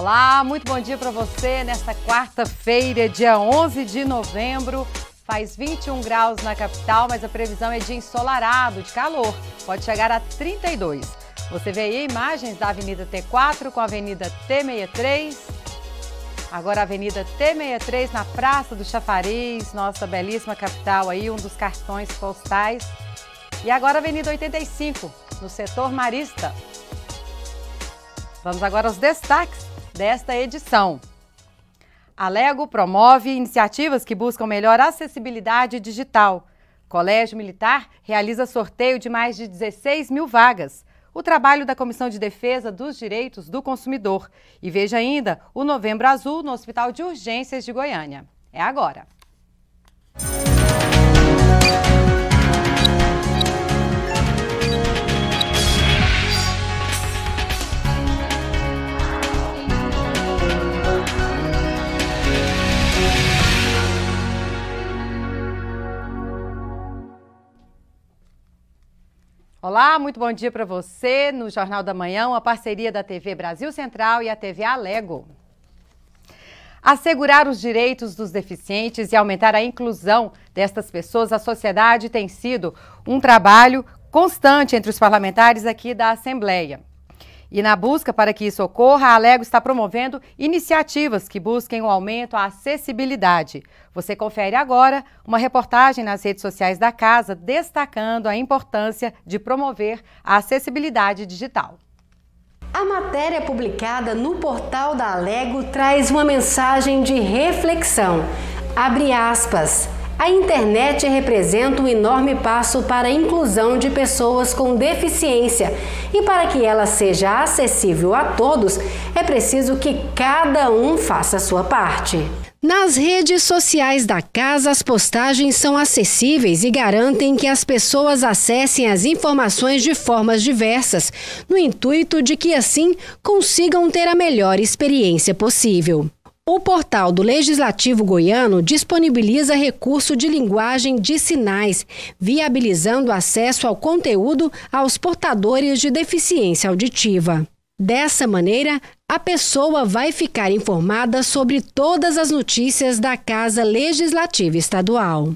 Olá, muito bom dia para você nesta quarta-feira, dia 11 de novembro. Faz 21 graus na capital, mas a previsão é de ensolarado, de calor. Pode chegar a 32. Você vê aí imagens da Avenida T4 com a Avenida T63. Agora a Avenida T63 na Praça do Chafariz, nossa belíssima capital aí, um dos cartões postais. E agora a Avenida 85, no setor Marista. Vamos agora aos destaques desta edição. A Lego promove iniciativas que buscam melhor acessibilidade digital. Colégio Militar realiza sorteio de mais de 16 mil vagas. O trabalho da Comissão de Defesa dos Direitos do Consumidor. E veja ainda o Novembro Azul no Hospital de Urgências de Goiânia. É agora. Música Olá, muito bom dia para você. No Jornal da Manhã, A parceria da TV Brasil Central e a TV Alego. Assegurar os direitos dos deficientes e aumentar a inclusão destas pessoas à sociedade tem sido um trabalho constante entre os parlamentares aqui da Assembleia. E na busca para que isso ocorra, a Alego está promovendo iniciativas que busquem o um aumento à acessibilidade. Você confere agora uma reportagem nas redes sociais da casa destacando a importância de promover a acessibilidade digital. A matéria publicada no portal da Alego traz uma mensagem de reflexão. Abre aspas. A internet representa um enorme passo para a inclusão de pessoas com deficiência e para que ela seja acessível a todos, é preciso que cada um faça a sua parte. Nas redes sociais da casa, as postagens são acessíveis e garantem que as pessoas acessem as informações de formas diversas, no intuito de que assim consigam ter a melhor experiência possível. O portal do Legislativo Goiano disponibiliza recurso de linguagem de sinais, viabilizando acesso ao conteúdo aos portadores de deficiência auditiva. Dessa maneira, a pessoa vai ficar informada sobre todas as notícias da Casa Legislativa Estadual.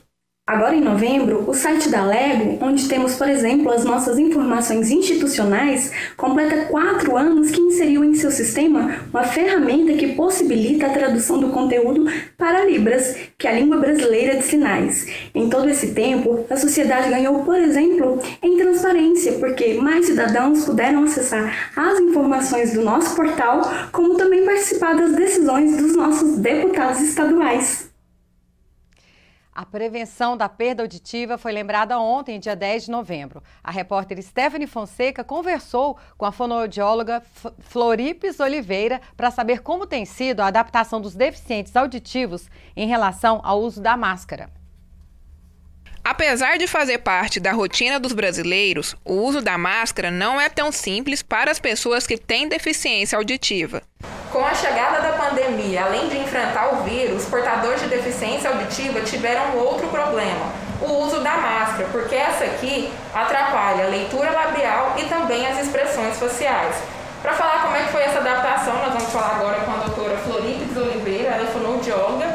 Agora em novembro, o site da Lego, onde temos, por exemplo, as nossas informações institucionais, completa quatro anos que inseriu em seu sistema uma ferramenta que possibilita a tradução do conteúdo para Libras, que é a língua brasileira de sinais. Em todo esse tempo, a sociedade ganhou, por exemplo, em transparência, porque mais cidadãos puderam acessar as informações do nosso portal, como também participar das decisões dos nossos deputados estaduais. A prevenção da perda auditiva foi lembrada ontem, dia 10 de novembro. A repórter Stephanie Fonseca conversou com a fonoaudióloga Floripes Oliveira para saber como tem sido a adaptação dos deficientes auditivos em relação ao uso da máscara. Apesar de fazer parte da rotina dos brasileiros, o uso da máscara não é tão simples para as pessoas que têm deficiência auditiva. Com a chegada da pandemia, além de enfrentar o vírus, portadores de deficiência auditiva tiveram outro problema, o uso da máscara, porque essa aqui atrapalha a leitura labial e também as expressões faciais. Para falar como é que foi essa adaptação, nós vamos falar agora com a doutora Florides Oliveira, ela é fonoaudióloga,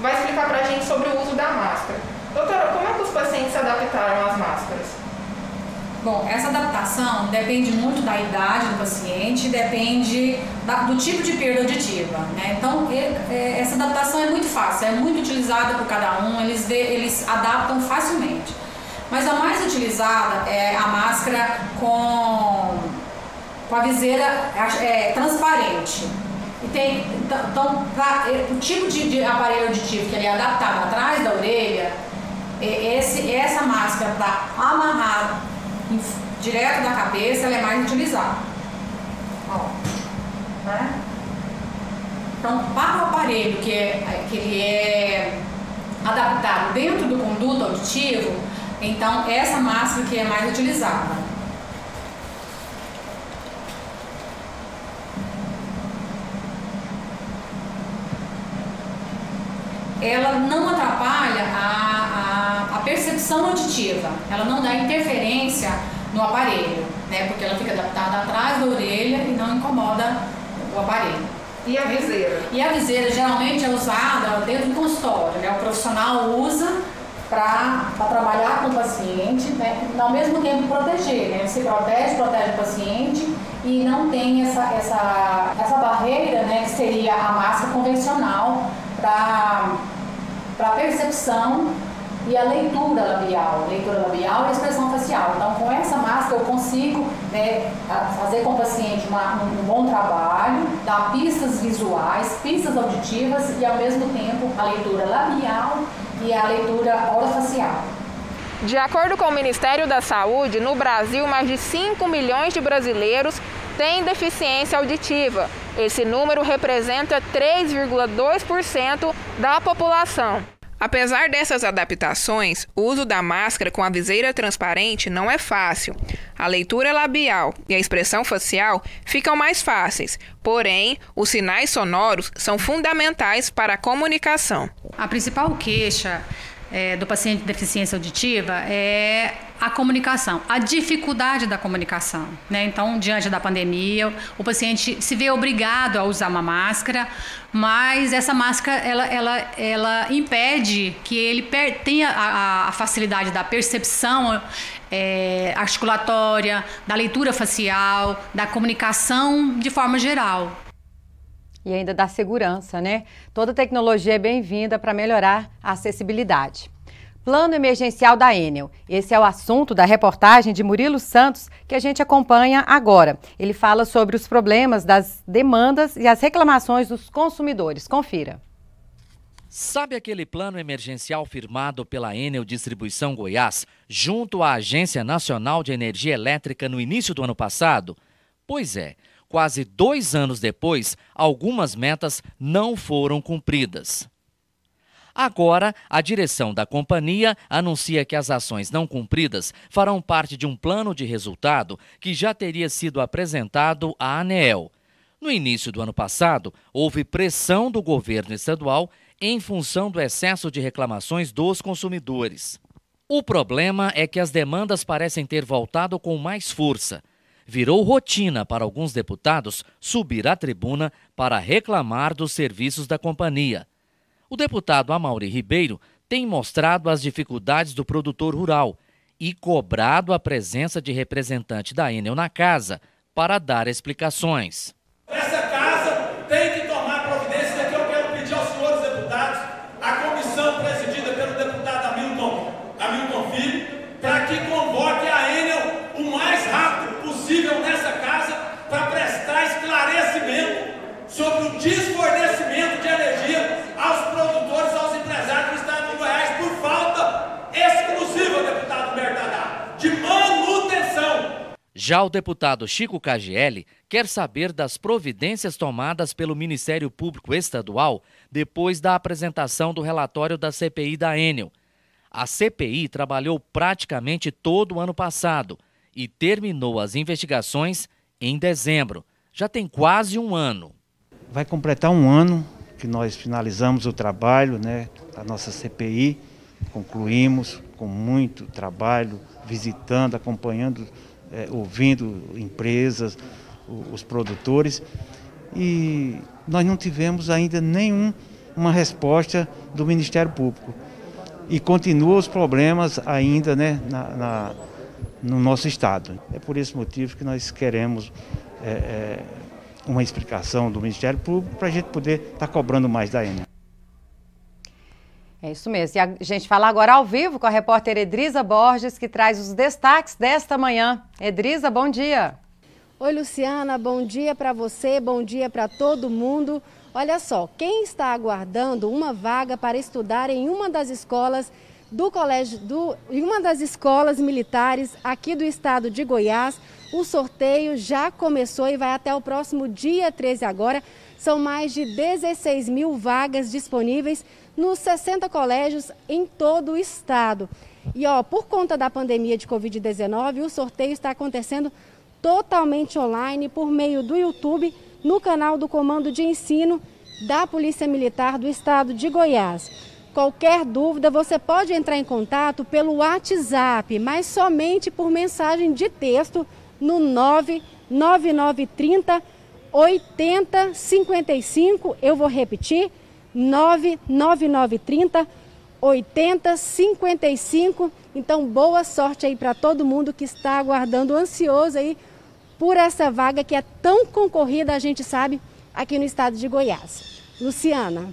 vai explicar para a gente sobre o uso da máscara. Doutora, como é que os pacientes se adaptaram às máscaras? Bom, essa adaptação depende muito da idade do paciente, depende da, do tipo de perda auditiva. Né? Então, ele, é, essa adaptação é muito fácil, é muito utilizada por cada um, eles, vê, eles adaptam facilmente. Mas a mais utilizada é a máscara com, com a viseira é, transparente. E tem, então, então pra, é, o tipo de, de aparelho auditivo que ele é adaptado atrás da orelha, é, esse, essa máscara está amarrada direto da cabeça, ela é mais utilizada. Ó, né? Então, para o aparelho que, é, que ele é adaptado dentro do conduto auditivo, então essa máscara que é mais utilizada. Ela não atrapalha a percepção auditiva, ela não dá interferência no aparelho, né? Porque ela fica adaptada atrás da orelha e não incomoda o aparelho. E a viseira? E a viseira geralmente é usada dentro do consultório, né? O profissional usa para trabalhar com o paciente, né? ao mesmo tempo proteger, né? Você protege, protege o paciente e não tem essa, essa, essa barreira, né? Que seria a máscara convencional para a percepção e a leitura labial, leitura labial e expressão facial. Então, com essa máscara eu consigo né, fazer com o paciente uma, um bom trabalho, dar pistas visuais, pistas auditivas e, ao mesmo tempo, a leitura labial e a leitura orofacial. De acordo com o Ministério da Saúde, no Brasil, mais de 5 milhões de brasileiros têm deficiência auditiva. Esse número representa 3,2% da população. Apesar dessas adaptações, o uso da máscara com a viseira transparente não é fácil. A leitura labial e a expressão facial ficam mais fáceis, porém, os sinais sonoros são fundamentais para a comunicação. A principal queixa é, do paciente de deficiência auditiva é a comunicação, a dificuldade da comunicação. Né? Então, diante da pandemia, o paciente se vê obrigado a usar uma máscara, mas essa máscara ela, ela, ela impede que ele tenha a, a facilidade da percepção é, articulatória, da leitura facial, da comunicação de forma geral. E ainda da segurança, né? Toda tecnologia é bem-vinda para melhorar a acessibilidade. Plano emergencial da Enel. Esse é o assunto da reportagem de Murilo Santos que a gente acompanha agora. Ele fala sobre os problemas das demandas e as reclamações dos consumidores. Confira. Sabe aquele plano emergencial firmado pela Enel Distribuição Goiás junto à Agência Nacional de Energia Elétrica no início do ano passado? Pois é, quase dois anos depois, algumas metas não foram cumpridas. Agora, a direção da companhia anuncia que as ações não cumpridas farão parte de um plano de resultado que já teria sido apresentado à ANEEL. No início do ano passado, houve pressão do governo estadual em função do excesso de reclamações dos consumidores. O problema é que as demandas parecem ter voltado com mais força. Virou rotina para alguns deputados subir à tribuna para reclamar dos serviços da companhia. O deputado Amauri Ribeiro tem mostrado as dificuldades do produtor rural e cobrado a presença de representante da Enel na casa para dar explicações. Já o deputado Chico Cagiele quer saber das providências tomadas pelo Ministério Público Estadual depois da apresentação do relatório da CPI da Enel. A CPI trabalhou praticamente todo o ano passado e terminou as investigações em dezembro. Já tem quase um ano. Vai completar um ano que nós finalizamos o trabalho né, da nossa CPI. Concluímos com muito trabalho, visitando, acompanhando é, ouvindo empresas, os produtores, e nós não tivemos ainda nenhuma resposta do Ministério Público. E continuam os problemas ainda né, na, na, no nosso Estado. É por esse motivo que nós queremos é, é, uma explicação do Ministério Público para a gente poder estar tá cobrando mais da ENA. É isso mesmo. E a gente fala agora ao vivo com a repórter Edrisa Borges, que traz os destaques desta manhã. Edrisa, bom dia. Oi, Luciana, bom dia para você, bom dia para todo mundo. Olha só, quem está aguardando uma vaga para estudar em uma das escolas do colégio do em uma das escolas militares aqui do estado de Goiás, o sorteio já começou e vai até o próximo dia 13 agora. São mais de 16 mil vagas disponíveis nos 60 colégios em todo o estado. E ó, por conta da pandemia de Covid-19, o sorteio está acontecendo totalmente online por meio do YouTube no canal do Comando de Ensino da Polícia Militar do Estado de Goiás. Qualquer dúvida, você pode entrar em contato pelo WhatsApp, mas somente por mensagem de texto no 99930 8055. Eu vou repetir, 99930 8055. Então, boa sorte aí para todo mundo que está aguardando ansioso aí por essa vaga que é tão concorrida, a gente sabe, aqui no estado de Goiás. Luciana.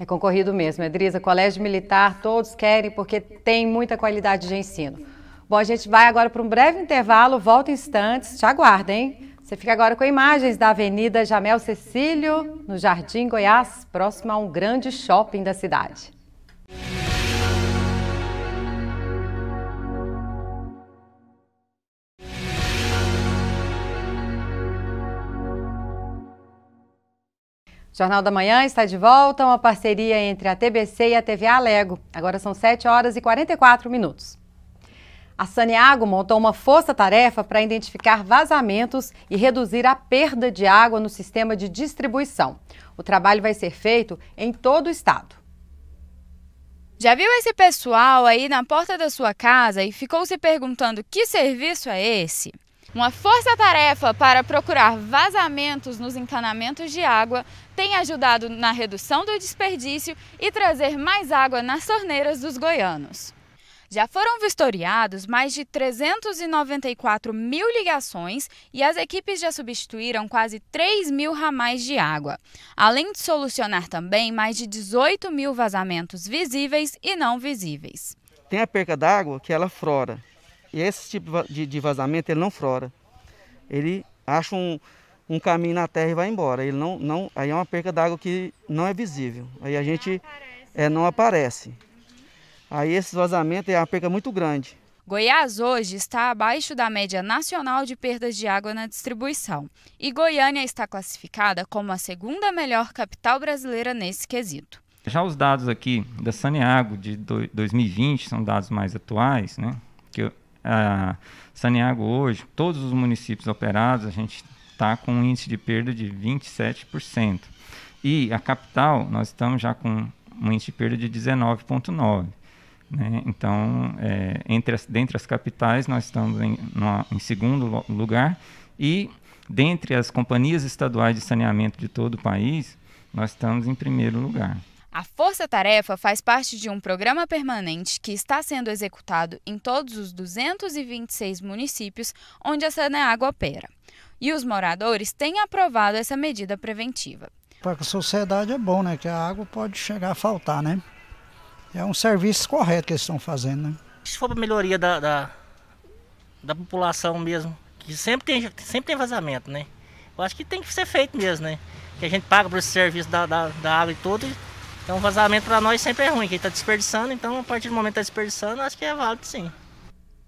É concorrido mesmo, Edriza. Colégio Militar, todos querem porque tem muita qualidade de ensino. Bom, a gente vai agora para um breve intervalo, volta em instantes. Te aguardem, hein? Você fica agora com imagens da Avenida Jamel Cecílio, no Jardim Goiás, próximo a um grande shopping da cidade. Jornal da Manhã está de volta, uma parceria entre a TBC e a TV Alego. Agora são 7 horas e 44 minutos. A Saneago montou uma força-tarefa para identificar vazamentos e reduzir a perda de água no sistema de distribuição. O trabalho vai ser feito em todo o estado. Já viu esse pessoal aí na porta da sua casa e ficou se perguntando que serviço é esse? Uma força-tarefa para procurar vazamentos nos encanamentos de água tem ajudado na redução do desperdício e trazer mais água nas torneiras dos goianos. Já foram vistoriados mais de 394 mil ligações e as equipes já substituíram quase 3 mil ramais de água, além de solucionar também mais de 18 mil vazamentos visíveis e não visíveis. Tem a perca d'água que ela frora, e esse tipo de vazamento ele não frora. Ele acha um, um caminho na terra e vai embora. Ele não, não, aí é uma perca d'água que não é visível. Aí a gente não aparece. É, não aparece. Aí esse vazamento é uma perca muito grande. Goiás hoje está abaixo da média nacional de perdas de água na distribuição. E Goiânia está classificada como a segunda melhor capital brasileira nesse quesito. Já os dados aqui da Saneago de 2020 são dados mais atuais, né? Que a ah, Saneago hoje, todos os municípios operados, a gente está com um índice de perda de 27%. E a capital, nós estamos já com um índice de perda de 19,9%. Né? Então, é, entre as, dentre as capitais, nós estamos em, numa, em segundo lugar e dentre as companhias estaduais de saneamento de todo o país, nós estamos em primeiro lugar. A Força Tarefa faz parte de um programa permanente que está sendo executado em todos os 226 municípios onde a Saneágua opera. E os moradores têm aprovado essa medida preventiva. Para a sociedade é bom, né? Que a água pode chegar a faltar, né? É um serviço correto que eles estão fazendo, né? Se for para melhoria da, da, da, população mesmo, que sempre tem, sempre tem vazamento, né? Eu acho que tem que ser feito mesmo, né? Que a gente paga por esse serviço da, da, da água e tudo. Então vazamento para nós sempre é ruim, quem está desperdiçando, então a partir do momento que está desperdiçando, acho que é válido sim.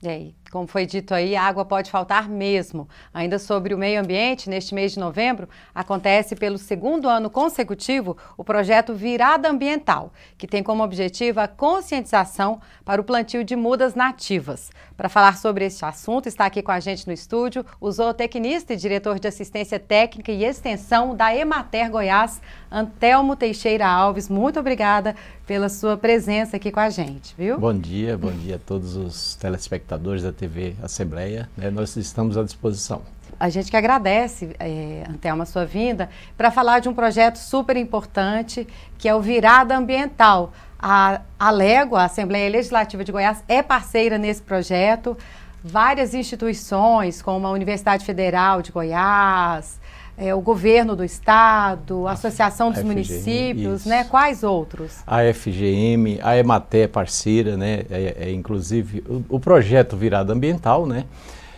E aí? Como foi dito aí, água pode faltar mesmo. Ainda sobre o meio ambiente, neste mês de novembro, acontece pelo segundo ano consecutivo o projeto Virada Ambiental, que tem como objetivo a conscientização para o plantio de mudas nativas. Para falar sobre este assunto, está aqui com a gente no estúdio o zootecnista e diretor de assistência técnica e extensão da Emater Goiás, Antelmo Teixeira Alves. Muito obrigada pela sua presença aqui com a gente, viu? Bom dia, bom dia a todos os telespectadores da TV TV Assembleia, né, nós estamos à disposição. A gente que agradece, é, Antelma, a sua vinda, para falar de um projeto super importante, que é o Virada Ambiental. A, a Lego, a Assembleia Legislativa de Goiás, é parceira nesse projeto. Várias instituições, como a Universidade Federal de Goiás, é, o governo do estado, a Associação dos FGM, Municípios, né? isso. né? Quais outros? A FGM, a Ematé é parceira, né? É, é inclusive, o, o, projeto Virada Ambiental, né?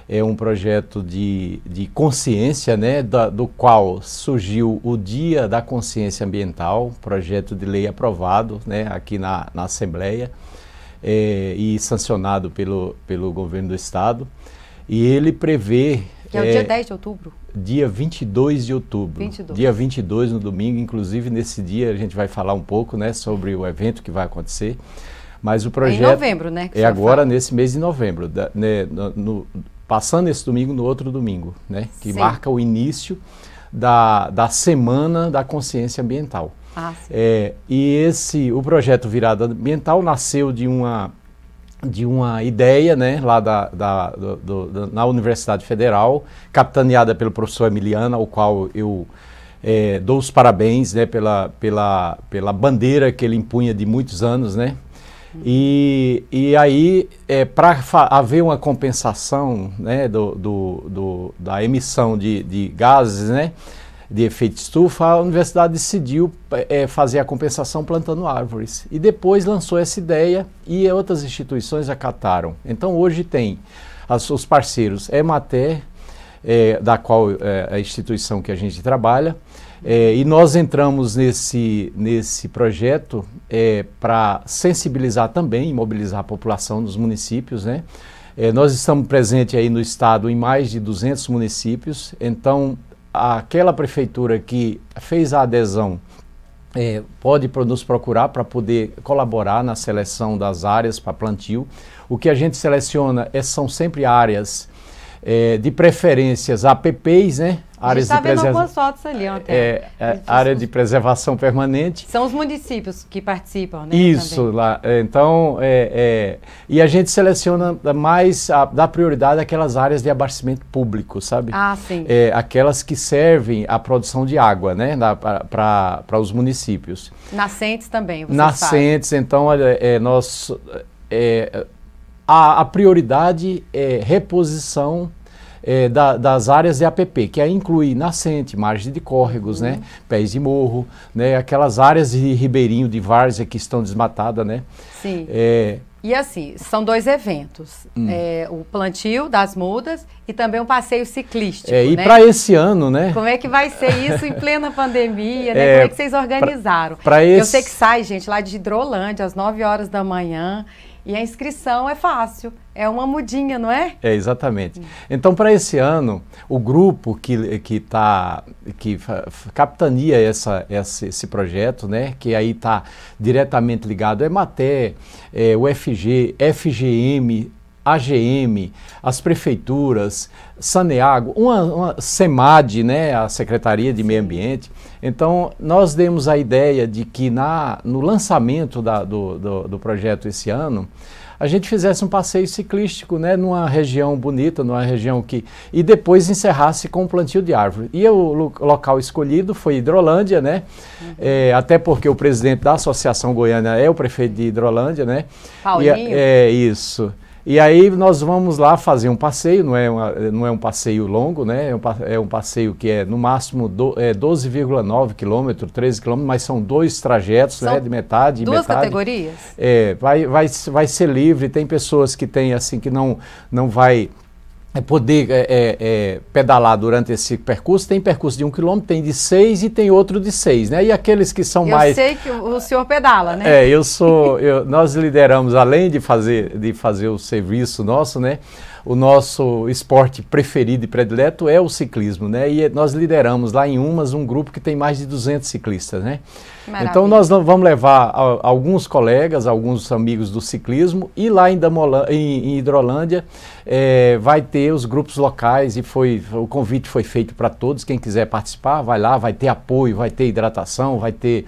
É um projeto de, de consciência, né, da, do qual surgiu o Dia da Consciência Ambiental, projeto de lei aprovado né, aqui na, na Assembleia. É, e sancionado pelo, pelo governo do estado. E ele prevê que é, é o dia 10 é de outubro? Dia 22 de outubro. 22. Dia 22 no domingo, inclusive nesse dia a gente vai falar um pouco, né, sobre o evento que vai acontecer. Mas o projeto. É em novembro, né? É agora, fala. nesse mês de novembro. Da, né, no, no, passando esse domingo no outro domingo, né? Que sim. marca o início da, da Semana da Consciência Ambiental. Ah, sim. É, e esse, o projeto Virada Ambiental nasceu de uma de uma ideia né, lá da, da, do, do, na Universidade Federal, capitaneada pelo professor Emiliano, ao qual eu é, dou os parabéns né, pela, pela, pela bandeira que ele impunha de muitos anos. Né? E, e aí, é, para haver uma compensação né, do, do, do, da emissão de, de gases, né, de efeito estufa, a universidade decidiu é, fazer a compensação plantando árvores. E depois lançou essa ideia e outras instituições acataram. Então hoje tem as, os parceiros EMATER, é, eh, da qual é, a instituição que a gente trabalha, é, e nós entramos nesse, nesse projeto é, para sensibilizar também e mobilizar a população dos municípios. Né? É, nós estamos presentes aí no estado em mais de 200 municípios, então aquela prefeitura que fez a adesão é, pode nos procurar para poder colaborar na seleção das áreas para plantio. O que a gente seleciona é, são sempre áreas é, de preferências APPs, né? áreas tá de preservação. algumas fotos ali ontem. É, é, área de preservação permanente. São os municípios que participam, né? Isso, também. lá. É, então, é, é, e a gente seleciona mais, a, dá prioridade aquelas áreas de abastecimento público, sabe? Ah, sim. É, aquelas que servem à produção de água, né? Para os municípios. Nascentes também, vocês Nascentes, então então, nós... a, a prioridade é reposição é, da, das áreas de APP, que aí inclui nascente, margem de córregos, né? uhum. né, pés de morro, né, aquelas áreas de ribeirinho, de várzea que estão desmatadas, né? Sim. É, e assim, são dois eventos: hum. é, o plantio das mudas e também o um passeio ciclístico. É, e né? para esse ano, né? Como é que vai ser isso em plena pandemia? Né? É, Como é que vocês organizaram? Pra, pra esse... Eu sei que sai, gente, lá de Hidrolândia, às 9 horas da manhã. E a inscrição é fácil, é uma mudinha, não é? É, exatamente. Então, para esse ano, o grupo que, que, tá, que capitania essa, essa, esse projeto, né, que aí está diretamente ligado, é Maté, é, UFG, FGM, AGM, as prefeituras, Saneago, uma, uma SEMAD, né, a Secretaria de Meio Ambiente. Então, nós demos a ideia de que na, no lançamento da, do, do, do projeto esse ano, a gente fizesse um passeio ciclístico, né, numa região bonita, numa região que e depois encerrasse com um plantio de árvore. E o local escolhido foi Hidrolândia, né? Uhum. É, até porque o presidente da Associação Goiana é o prefeito de Hidrolândia, né? Paulinho. E, é isso. E aí nós vamos lá fazer um passeio, não é, uma, não é um passeio longo, né? É um, é passeio que é no máximo do, é 12,9 quilômetros, 13 quilômetros, mas são dois trajetos, né? são né? De metade e metade. Duas categorias? É, vai, vai, vai ser livre, tem pessoas que têm assim que não, não vai né, poder é, é, é, pedalar durante esse percurso. Tem percurso de um quilômetro, tem de seis e tem outro de seis, né? E aqueles que são eu mais... Eu sei que o senhor pedala, né? É, eu sou... Eu, nós lideramos, além de fazer, de fazer o serviço nosso, né? o nosso esporte preferido e predileto é o ciclismo, né? E nós lideramos lá em Umas um grupo que tem mais de 200 ciclistas, né? Então, Maravilha. Então nós vamos levar alguns colegas, alguns amigos do ciclismo e lá em, em, em Hidrolândia é, vai ter os grupos locais e foi o convite foi feito para todos, quem quiser participar vai lá, vai ter apoio, vai ter hidratação, vai ter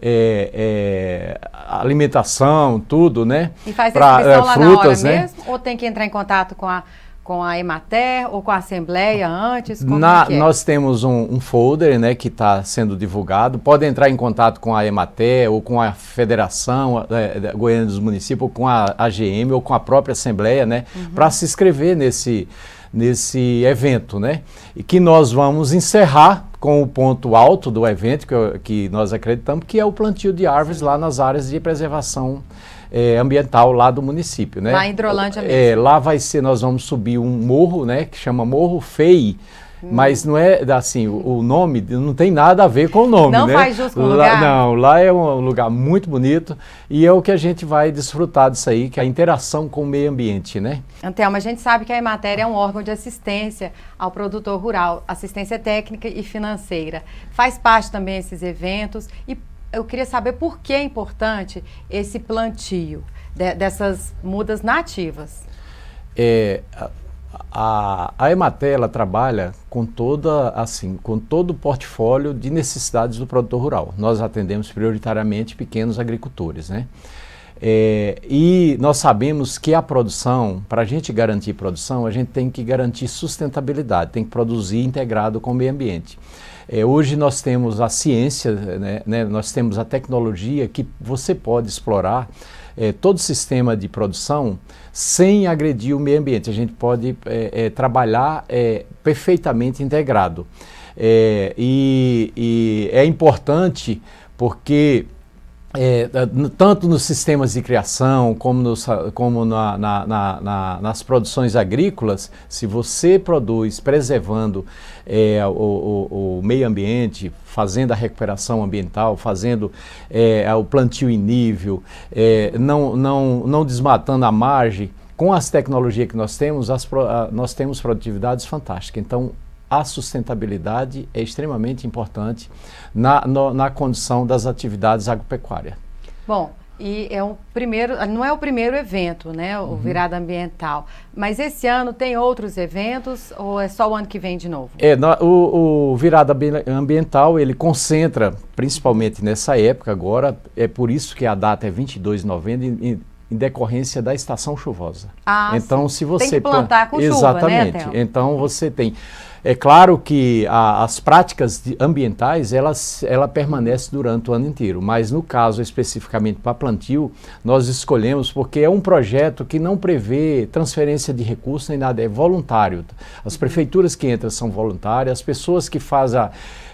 é, é, alimentação, tudo, né? E faz pra, é, inscrição é, frutas, na hora né? mesmo? Ou tem que entrar em contato com a com a Emater ou com a Assembleia antes? Na, é? Nós temos um, um, folder né, que está sendo divulgado. Pode entrar em contato com a Emater ou com a Federação é, é Goiânia dos Municípios, ou com a AGM ou com a própria Assembleia, né, uhum. para se inscrever nesse, nesse evento, né? E que nós vamos encerrar com o ponto alto do evento que, que nós acreditamos, que é o plantio de árvores lá nas áreas de preservação é, ambiental lá do município, né? Lá em Hidrolândia é, mesmo. É, lá vai ser, nós vamos subir um morro, né? Que chama Morro Fei, mas não é assim, o, nome não tem nada a ver com o nome. Não né? faz justo com o lugar. Não, lá é um lugar muito bonito e é o que a gente vai desfrutar disso aí, que é a interação com o meio ambiente, né? Antelma, a gente sabe que a Emater é um órgão de assistência ao produtor rural, assistência técnica e financeira. Faz parte também esses eventos e eu queria saber por que é importante esse plantio de, dessas mudas nativas. É, a, a Emater ela trabalha com toda assim com todo o portfólio de necessidades do produtor rural. Nós atendemos prioritariamente pequenos agricultores, né? É, e nós sabemos que a produção, para a gente garantir produção, a gente tem que garantir sustentabilidade, tem que produzir integrado com o meio ambiente. É, hoje nós temos a ciência, né, né, nós temos a tecnologia que você pode explorar é, todo o sistema de produção sem agredir o meio ambiente. A gente pode é, é, trabalhar é, perfeitamente integrado. É, e, e é importante porque é, é tanto nos sistemas de criação como, nos, como na, na, na, nas produções agrícolas, se você produz preservando é, o, o, o, meio ambiente, fazendo a recuperação ambiental, fazendo é, é o plantio em nível, é, não, não, não desmatando a margem, com as tecnologias que nós temos, as, nós temos produtividades fantásticas. Então, a sustentabilidade é extremamente importante na, no, na condição das atividades agropecuárias. Bom, e é um primeiro, não é o primeiro evento, né, o uhum. Virada Ambiental. Mas esse ano tem outros eventos ou é só o ano que vem de novo? É, o, o, Virada Ambiental, ele concentra, principalmente nessa época agora, é por isso que a data é 22 de novembro, e, em decorrência da estação chuvosa. Ah, então, sim. se você tem que plantar com exatamente, chuva, né, então você tem. É claro que a, as práticas ambientais elas ela permanece durante o ano inteiro, mas no caso especificamente para plantio nós escolhemos porque é um projeto que não prevê transferência de recursos nem nada é voluntário. As uhum. prefeituras que entram são voluntárias, as pessoas que fazem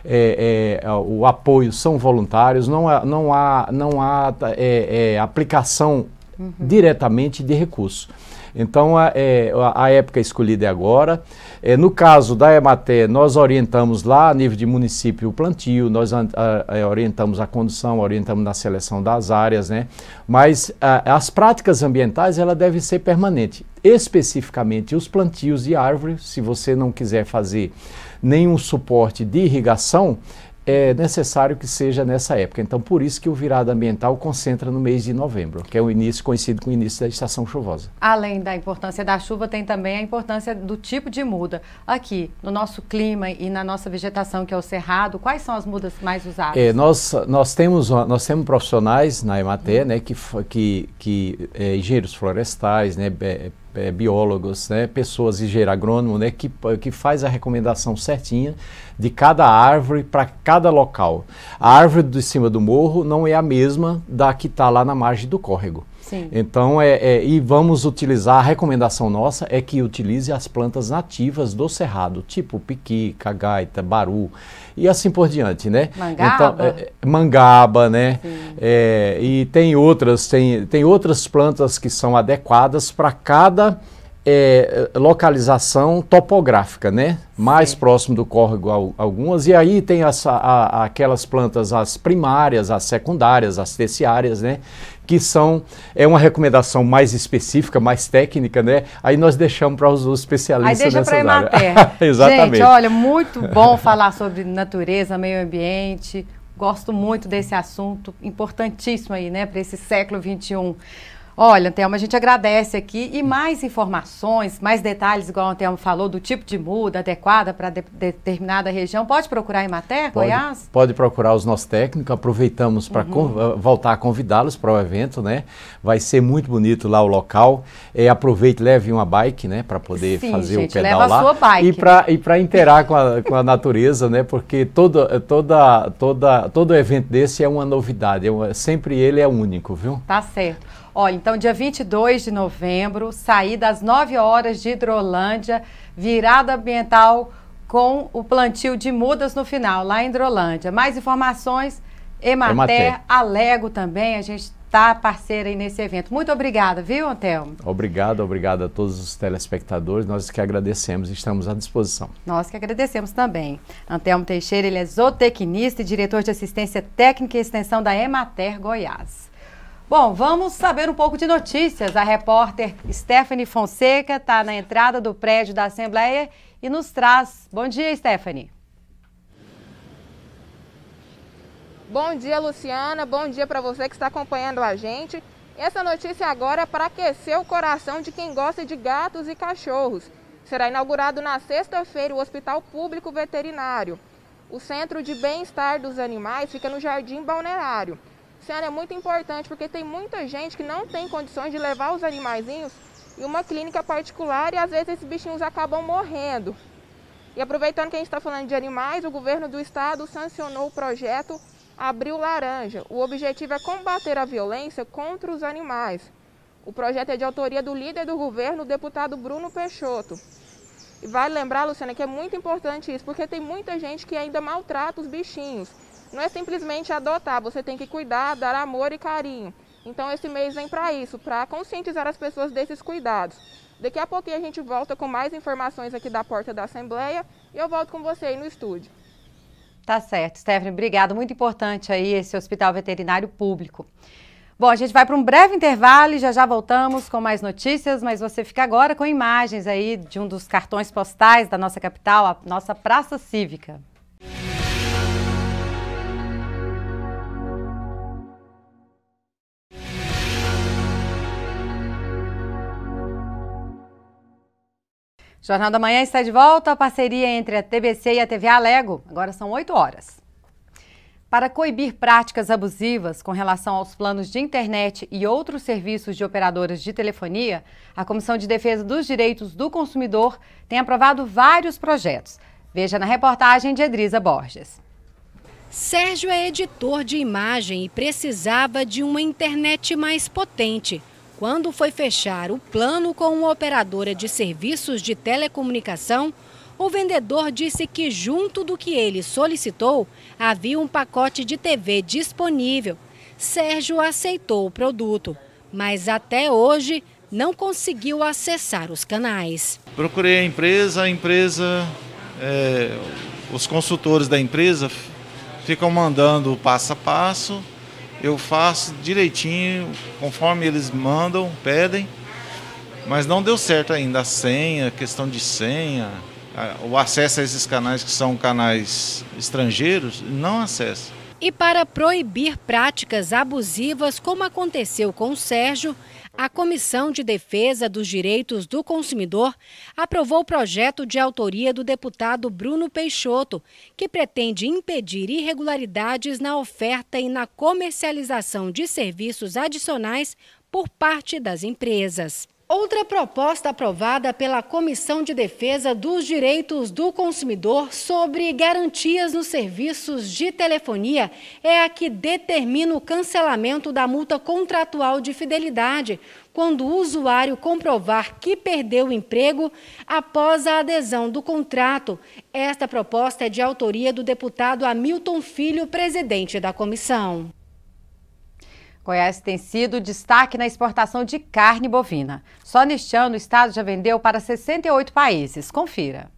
é, é, o apoio são voluntários, não há, não há, não há é, é aplicação uhum. diretamente de recurso. Então, a, é, a, época escolhida é agora. É, no caso da EMATER, nós orientamos lá, a nível de município, o plantio, nós a, a, é, orientamos a condução, orientamos na seleção das áreas, né? Mas as práticas ambientais, ela deve ser permanente. Especificamente os plantios de árvore, se você não quiser fazer nenhum suporte de irrigação, é necessário que seja nessa época. Então, por isso que o virada ambiental concentra no mês de novembro, que é o início conhecido com o início da estação chuvosa. Além da importância da chuva, tem também a importância do tipo de muda. Aqui, no nosso clima e na nossa vegetação, que é o cerrado, quais são as mudas mais usadas? É, nós, nós, temos, nós temos profissionais na EMATE, né, que, que, que é, engenheiros florestais, né, é, biólogos, né, pessoas de engenheiro agrônomo, né, que, que faz a recomendação certinha de cada árvore para cada local. A árvore de cima do morro não é a mesma da que está lá na margem do córrego. Então, é, é, e vamos utilizar, a recomendação nossa é que utilize as plantas nativas do cerrado, tipo piqui, cagaita, baru e assim por diante, né? Mangaba. Então, é, é mangaba, né? É, e tem outras, tem, tem outras plantas que são adequadas para cada... É, localização topográfica, né? Mais Sim. próximo do córrego algumas. E aí tem as, a, aquelas plantas, as primárias, as secundárias, as terciárias, né? que são é uma recomendação mais específica, mais técnica, né? Aí nós deixamos para os especialistas Aí deixa para Emater. Exatamente. Gente, olha, muito bom falar sobre natureza, meio ambiente. Gosto muito desse assunto importantíssimo aí, né, para esse século 21. Olha, Antelma, a gente agradece aqui e mais informações, mais detalhes, igual o Antelma falou, do tipo de muda adequada para de determinada região. Pode procurar em Maté, Goiás? Pode procurar os nossos técnicos, aproveitamos para uhum. Eh, voltar a convidá-los para o evento, né? Vai ser muito bonito lá o local. É, aproveite, leve uma bike, né? Para poder Sim, fazer gente, o pedal leva lá. A sua bike. E para interar com, a, com a natureza, né? Porque todo, eh, toda, toda, todo evento desse é uma novidade. É uma, sempre ele é único, viu? Tá certo. Olha, então dia 22 de novembro, saída às 9 horas de Hidrolândia, virada ambiental com o plantio de mudas no final, lá em Hidrolândia. Mais informações, Emater, Emater. Alego também, a gente está parceira aí nesse evento. Muito obrigada, viu, Antelmo? Obrigado, obrigado a todos os telespectadores, nós que agradecemos e estamos à disposição. Nós que agradecemos também. Antelmo Teixeira, ele é zootecnista e diretor de assistência técnica e extensão da Emater Goiás. Bom, vamos saber um pouco de notícias. A repórter Stephanie Fonseca está na entrada do prédio da Assembleia e nos traz. Bom dia, Stephanie. Bom dia, Luciana. Bom dia para você que está acompanhando a gente. Essa notícia agora é para aquecer o coração de quem gosta de gatos e cachorros. Será inaugurado na sexta-feira o Hospital Público Veterinário. O Centro de Bem-Estar dos Animais fica no Jardim Balneário. Senhora, é muito importante porque tem muita gente que não tem condições de levar os animaizinhos em uma clínica particular e às vezes esses bichinhos acabam morrendo. E aproveitando que a gente está falando de animais, o governo do estado sancionou o projeto Abril Laranja. O objetivo é combater a violência contra os animais. O projeto é de autoria do líder do governo, o deputado Bruno Peixoto. E vale lembrar, Luciana, que é muito importante isso, porque tem muita gente que ainda maltrata os bichinhos. Não é simplesmente adotar, você tem que cuidar, dar amor e carinho. Então esse mês vem para isso, para conscientizar as pessoas desses cuidados. Daqui a pouquinho a gente volta com mais informações aqui da porta da Assembleia e eu volto com você aí no estúdio. Tá certo, Stephanie, obrigado. Muito importante aí esse hospital veterinário público. Bom, a gente vai para um breve intervalo e já já voltamos com mais notícias, mas você fica agora com imagens aí de um dos cartões postais da nossa capital, a nossa Praça Cívica. Jornal da Manhã está de volta, a parceria entre a TBC e a TV Alego. Agora são 8 horas. Para coibir práticas abusivas com relação aos planos de internet e outros serviços de operadoras de telefonia, a Comissão de Defesa dos Direitos do Consumidor tem aprovado vários projetos. Veja na reportagem de Edriza Borges. Sérgio é editor de imagem e precisava de uma internet mais potente quando foi fechar o plano com uma operadora de serviços de telecomunicação, o vendedor disse que, junto do que ele solicitou, havia um pacote de TV disponível. Sérgio aceitou o produto, mas até hoje não conseguiu acessar os canais. Procurei a empresa, a empresa, é, os consultores da empresa ficam mandando passo a passo eu faço direitinho, conforme eles mandam, pedem. Mas não deu certo ainda a senha, questão de senha, o acesso a esses canais que são canais estrangeiros, não acesso. E para proibir práticas abusivas, como aconteceu com o Sérgio, a Comissão de Defesa dos Direitos do Consumidor aprovou o projeto de autoria do deputado Bruno Peixoto, que pretende impedir irregularidades na oferta e na comercialização de serviços adicionais por parte das empresas. Outra proposta aprovada pela Comissão de Defesa dos Direitos do Consumidor sobre garantias nos serviços de telefonia é a que determina o cancelamento da multa contratual de fidelidade quando o usuário comprovar que perdeu o emprego após a adesão do contrato. Esta proposta é de autoria do deputado Hamilton Filho, presidente da comissão. Goiás tem sido destaque na exportação de carne bovina. Só neste ano o estado já vendeu para 68 países. Confira.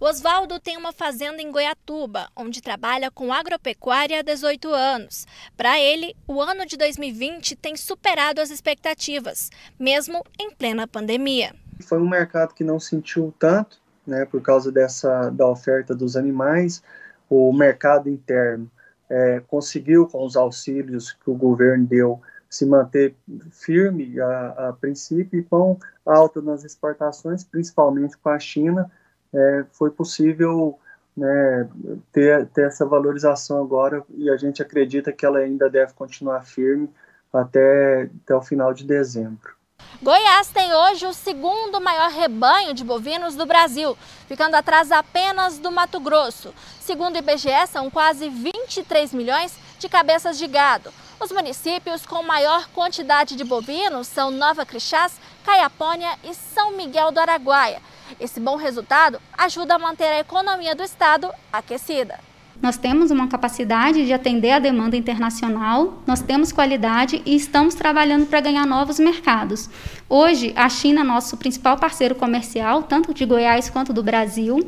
Oswaldo tem uma fazenda em Goiatuba, onde trabalha com agropecuária há 18 anos. Para ele, o ano de 2020 tem superado as expectativas, mesmo em plena pandemia. Foi um mercado que não sentiu tanto, né, por causa dessa da oferta dos animais, o mercado interno é, conseguiu, com os auxílios que o governo deu, se manter firme a, a princípio e com alta nas exportações, principalmente com a China, é, foi possível né, ter, ter essa valorização agora e a gente acredita que ela ainda deve continuar firme até, até o final de dezembro. Goiás tem hoje o segundo maior rebanho de bovinos do Brasil, ficando atrás apenas do Mato Grosso. Segundo o IBGE, são quase 23 milhões de cabeças de gado. Os municípios com maior quantidade de bovinos são Nova Crixás, Caiapônia e São Miguel do Araguaia. Esse bom resultado ajuda a manter a economia do estado aquecida. Nós temos uma capacidade de atender a demanda internacional, nós temos qualidade e estamos trabalhando para ganhar novos mercados. Hoje, a China é nosso principal parceiro comercial, tanto de Goiás quanto do Brasil.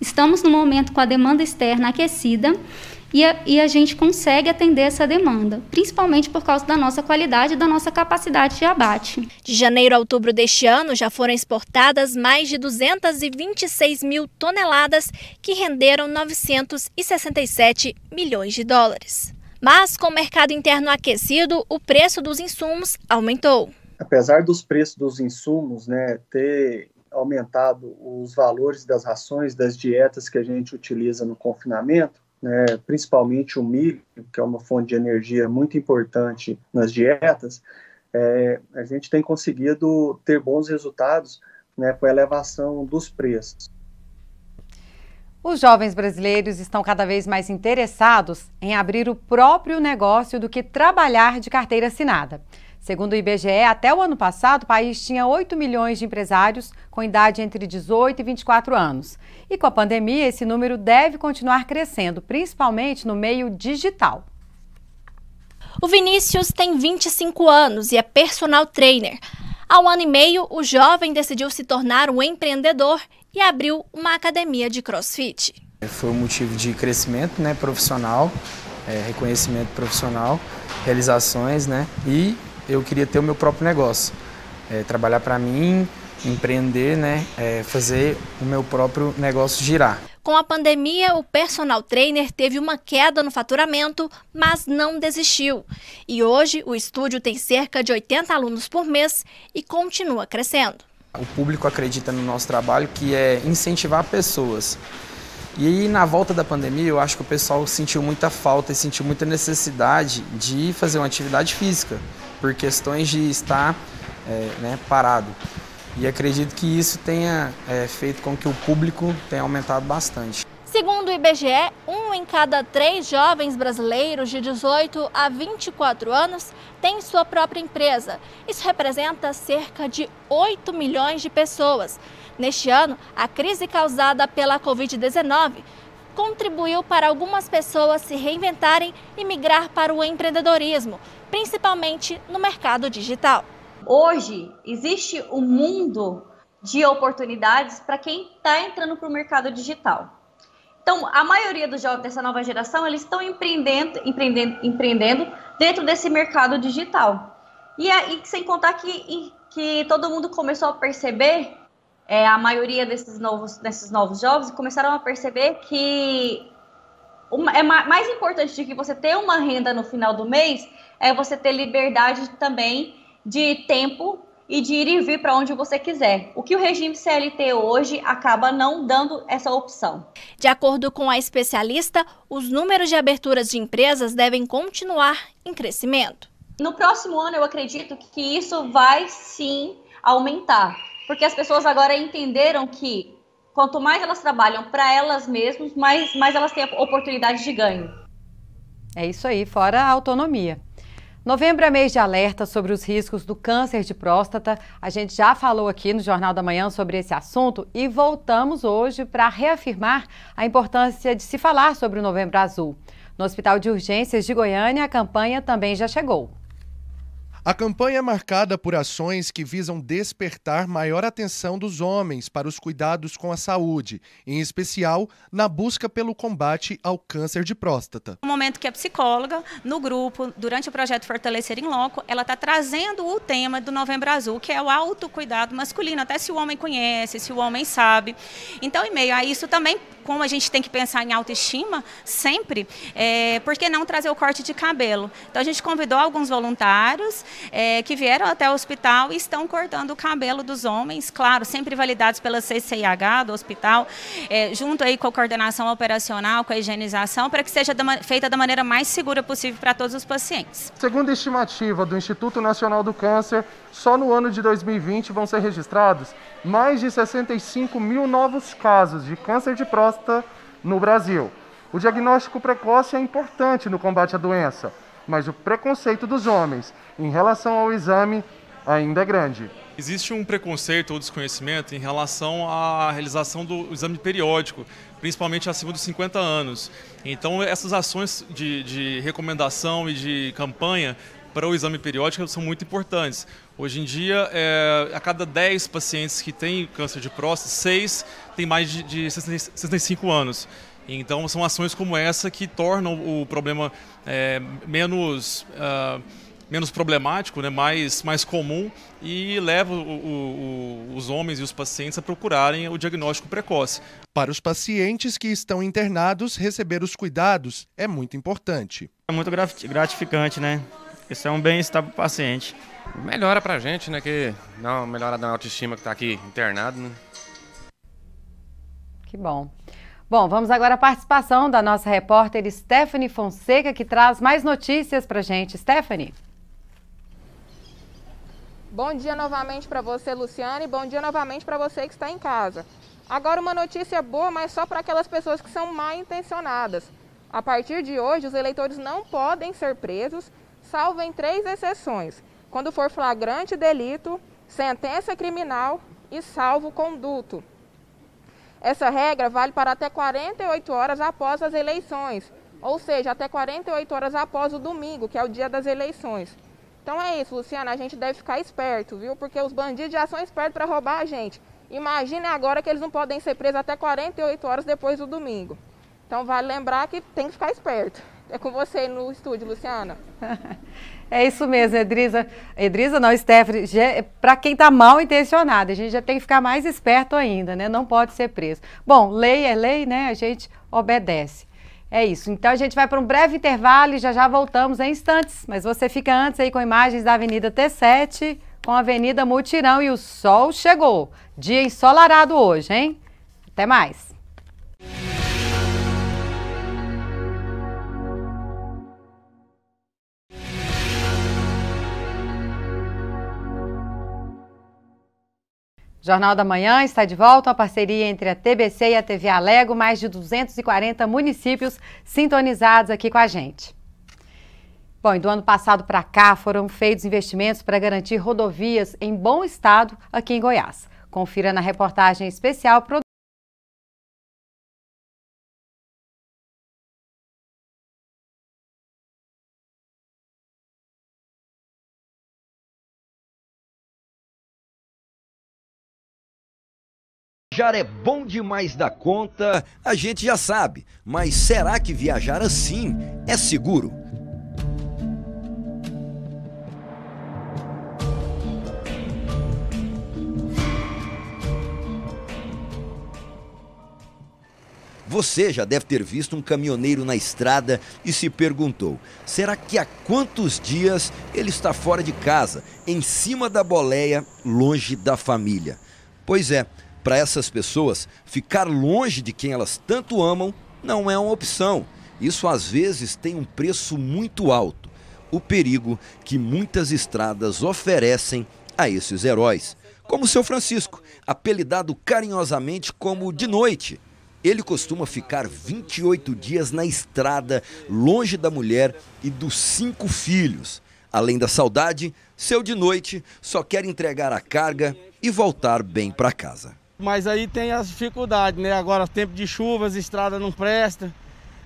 Estamos no momento com a demanda externa aquecida e a, e a gente consegue atender essa demanda, principalmente por causa da nossa qualidade e da nossa capacidade de abate. De janeiro a outubro deste ano, já foram exportadas mais de 226 mil toneladas, que renderam 967 milhões de dólares. Mas, com o mercado interno aquecido, o preço dos insumos aumentou. Apesar dos preços dos insumos né, ter aumentado os valores das rações, das dietas que a gente utiliza no confinamento, né, principalmente o milho, que é uma fonte de energia muito importante nas dietas, é, a gente tem conseguido ter bons resultados né, com a elevação dos preços. Os jovens brasileiros estão cada vez mais interessados em abrir o próprio negócio do que trabalhar de carteira assinada. Segundo o IBGE, até o ano passado, o país tinha 8 milhões de empresários com idade entre 18 e 24 anos. E com a pandemia, esse número deve continuar crescendo, principalmente no meio digital. O Vinícius tem 25 anos e é personal trainer. Há um ano e meio, o jovem decidiu se tornar um empreendedor e abriu uma academia de crossfit. Foi um motivo de crescimento né, profissional, é, reconhecimento profissional, realizações né, e eu queria ter o meu próprio negócio. É, trabalhar para mim, empreender, né? É, fazer o meu próprio negócio girar. Com a pandemia, o personal trainer teve uma queda no faturamento, mas não desistiu. E hoje o estúdio tem cerca de 80 alunos por mês e continua crescendo. O público acredita no nosso trabalho, que é incentivar pessoas. E aí, na volta da pandemia, eu acho que o pessoal sentiu muita falta e sentiu muita necessidade de fazer uma atividade física por questões de estar é, né, parado. E acredito que isso tenha é, feito com que o público tenha aumentado bastante. Segundo o IBGE, um em cada três jovens brasileiros de 18 a 24 anos tem sua própria empresa. Isso representa cerca de 8 milhões de pessoas. Neste ano, a crise causada pela Covid-19 contribuiu para algumas pessoas se reinventarem e migrar para o empreendedorismo, principalmente no mercado digital. Hoje existe um mundo de oportunidades para quem está entrando para o mercado digital. Então, a maioria dos jovens dessa nova geração, eles estão empreendendo, empreendendo, empreendendo dentro desse mercado digital. E, aí, sem contar que, que todo mundo começou a perceber é, a maioria desses novos, desses novos jovens começaram a perceber que uma, é ma mais importante do que você ter uma renda no final do mês é você ter liberdade também de tempo e de ir e vir para onde você quiser. O que o regime CLT hoje acaba não dando essa opção. De acordo com a especialista, os números de aberturas de empresas devem continuar em crescimento. No próximo ano, eu acredito que isso vai sim aumentar porque as pessoas agora entenderam que quanto mais elas trabalham para elas mesmas, mais, mais elas têm oportunidade de ganho. É isso aí, fora a autonomia. Novembro é mês de alerta sobre os riscos do câncer de próstata. A gente já falou aqui no Jornal da Manhã sobre esse assunto e voltamos hoje para reafirmar a importância de se falar sobre o Novembro Azul. No Hospital de Urgências de Goiânia, a campanha também já chegou. A campanha é marcada por ações que visam despertar maior atenção dos homens para os cuidados com a saúde, em especial na busca pelo combate ao câncer de próstata. No momento que a psicóloga, no grupo, durante o projeto Fortalecer em Loco, ela está trazendo o tema do Novembro Azul, que é o autocuidado masculino, até se o homem conhece, se o homem sabe. Então, em meio a isso também como a gente tem que pensar em autoestima sempre, é, por que não trazer o corte de cabelo? Então a gente convidou alguns voluntários é, que vieram até o hospital e estão cortando o cabelo dos homens, claro, sempre validados pela CCIH do hospital, é, junto aí com a coordenação operacional, com a higienização, para que seja feita da maneira mais segura possível para todos os pacientes. Segundo a estimativa do Instituto Nacional do Câncer, só no ano de 2020 vão ser registrados mais de 65 mil novos casos de câncer de próstata no Brasil. O diagnóstico precoce é importante no combate à doença, mas o preconceito dos homens em relação ao exame ainda é grande. Existe um preconceito ou desconhecimento em relação à realização do exame periódico, principalmente acima dos 50 anos. Então, essas ações de, de recomendação e de campanha para o exame periódico são muito importantes. Hoje em dia, é, a cada 10 pacientes que têm câncer de próstata, 6 têm mais de, de 65 anos. Então, são ações como essa que tornam o problema é, menos. Uh, menos problemático, né, mais, mais comum e leva o, o, os homens e os pacientes a procurarem o diagnóstico precoce. Para os pacientes que estão internados, receber os cuidados é muito importante. É muito gratificante, né? Isso é um bem-estar para o paciente. Melhora para a gente, né? Que dá uma melhora na autoestima que está aqui internado, né? Que bom. Bom, vamos agora à participação da nossa repórter Stephanie Fonseca, que traz mais notícias para a gente. Stephanie. Bom dia novamente para você, Luciane, bom dia novamente para você que está em casa. Agora uma notícia boa, mas só para aquelas pessoas que são mal intencionadas. A partir de hoje, os eleitores não podem ser presos salvo em três exceções: quando for flagrante delito, sentença criminal e salvo conduto. Essa regra vale para até 48 horas após as eleições, ou seja, até 48 horas após o domingo, que é o dia das eleições. Então é isso, Luciana, a gente deve ficar esperto, viu? Porque os bandidos já são espertos para roubar a gente. Imagine agora que eles não podem ser presos até 48 horas depois do domingo. Então vale lembrar que tem que ficar esperto é com você no estúdio, Luciana. É isso mesmo, Edriza. Edriza não, Stephanie, é para quem está mal intencionado, a gente já tem que ficar mais esperto ainda, né? Não pode ser preso. Bom, lei é lei, né? A gente obedece. É isso. Então a gente vai para um breve intervalo e já já voltamos em instantes. Mas você fica antes aí com imagens da Avenida T7, com a Avenida Multirão e o sol chegou. Dia ensolarado hoje, hein? Até mais. Jornal da Manhã está de volta, uma parceria entre a TBC e a TV Alego, mais de 240 municípios sintonizados aqui com a gente. Bom, e do ano passado para cá foram feitos investimentos para garantir rodovias em bom estado aqui em Goiás. Confira na reportagem especial Viajar é bom demais da conta, a gente já sabe, mas será que viajar assim é seguro? Você já deve ter visto um caminhoneiro na estrada e se perguntou: será que há quantos dias ele está fora de casa, em cima da boleia, longe da família? Pois é, para essas pessoas, ficar longe de quem elas tanto amam não é uma opção. Isso às vezes tem um preço muito alto. O perigo que muitas estradas oferecem a esses heróis, como o seu Francisco, apelidado carinhosamente como De Noite. Ele costuma ficar 28 dias na estrada, longe da mulher e dos cinco filhos. Além da saudade, seu de noite só quer entregar a carga e voltar bem para casa. Mas aí tem as dificuldades, né? Agora, tempo de chuvas, estrada não presta,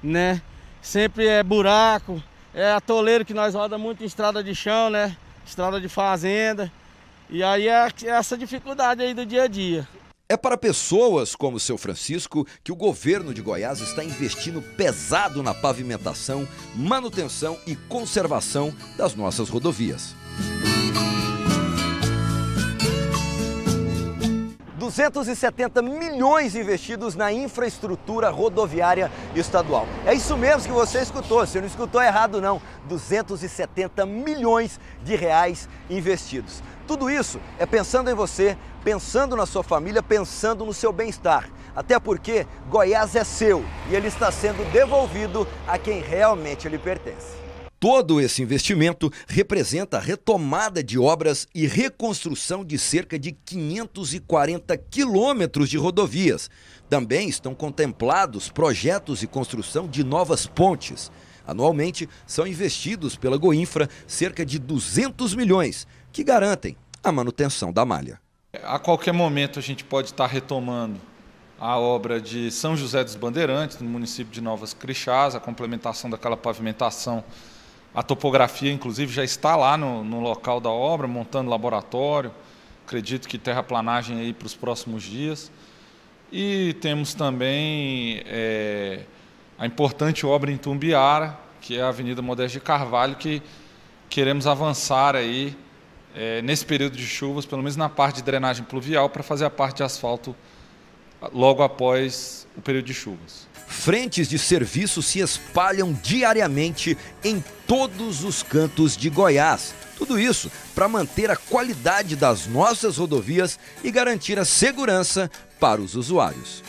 né? Sempre é buraco, é atoleiro que nós roda muito em estrada de chão, né? Estrada de fazenda. E aí é, é essa dificuldade aí do dia a dia. É para pessoas como o seu Francisco que o governo de Goiás está investindo pesado na pavimentação, manutenção e conservação das nossas rodovias. 270 milhões investidos na infraestrutura rodoviária estadual. É isso mesmo que você escutou, você não escutou errado não. 270 milhões de reais investidos. Tudo isso é pensando em você, pensando na sua família, pensando no seu bem-estar. Até porque Goiás é seu e ele está sendo devolvido a quem realmente lhe pertence. Todo esse investimento representa a retomada de obras e reconstrução de cerca de 540 quilômetros de rodovias. Também estão contemplados projetos de construção de novas pontes. Anualmente, são investidos pela Goinfra cerca de 200 milhões, que garantem a manutenção da malha. A qualquer momento, a gente pode estar retomando a obra de São José dos Bandeirantes, no município de Novas Crixás, a complementação daquela pavimentação a topografia, inclusive, já está lá no, no local da obra, montando laboratório. Acredito que terraplanagem aí para os próximos dias. E temos também é, a importante obra em Tumbiara, que é a Avenida Modesto de Carvalho, que queremos avançar aí é, nesse período de chuvas, pelo menos na parte de drenagem pluvial, para fazer a parte de asfalto logo após o período de chuvas. Frentes de serviço se espalham diariamente em todos os cantos de Goiás. Tudo isso para manter a qualidade das nossas rodovias e garantir a segurança para os usuários.